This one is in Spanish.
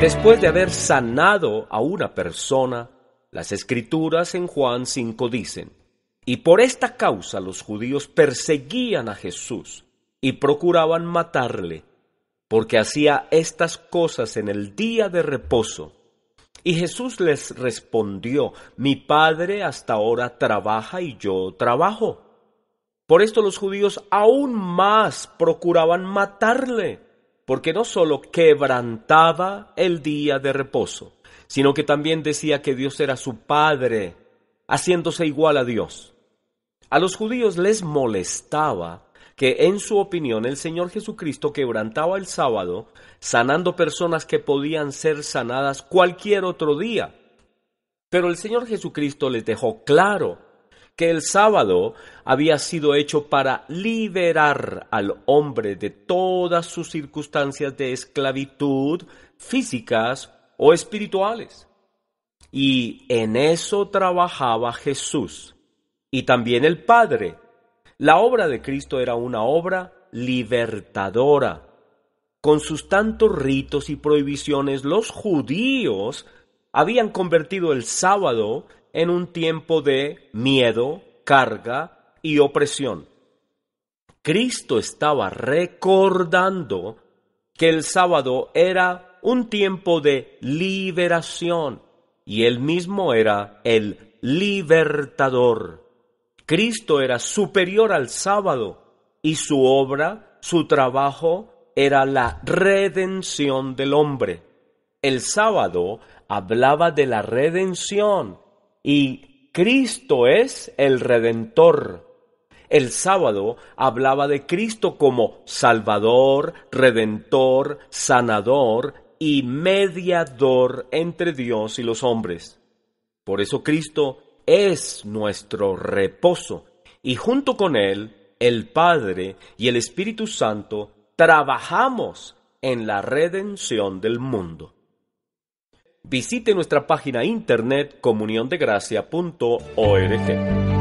Después de haber sanado a una persona, las escrituras en Juan 5 dicen, y por esta causa los judíos perseguían a Jesús y procuraban matarle, porque hacía estas cosas en el día de reposo. Y Jesús les respondió, mi Padre hasta ahora trabaja y yo trabajo. Por esto los judíos aún más procuraban matarle porque no solo quebrantaba el día de reposo, sino que también decía que Dios era su Padre, haciéndose igual a Dios. A los judíos les molestaba que, en su opinión, el Señor Jesucristo quebrantaba el sábado, sanando personas que podían ser sanadas cualquier otro día. Pero el Señor Jesucristo les dejó claro que el sábado había sido hecho para liberar al hombre de todas sus circunstancias de esclavitud físicas o espirituales. Y en eso trabajaba Jesús y también el Padre. La obra de Cristo era una obra libertadora. Con sus tantos ritos y prohibiciones, los judíos habían convertido el sábado en un tiempo de miedo, carga y opresión. Cristo estaba recordando que el sábado era un tiempo de liberación y él mismo era el libertador. Cristo era superior al sábado y su obra, su trabajo era la redención del hombre. El sábado hablaba de la redención y Cristo es el redentor. El sábado hablaba de Cristo como Salvador, Redentor, Sanador y mediador entre Dios y los hombres. Por eso Cristo es nuestro reposo y junto con Él, el Padre y el Espíritu Santo trabajamos en la redención del mundo. Visite nuestra página internet comuniondegracia.org.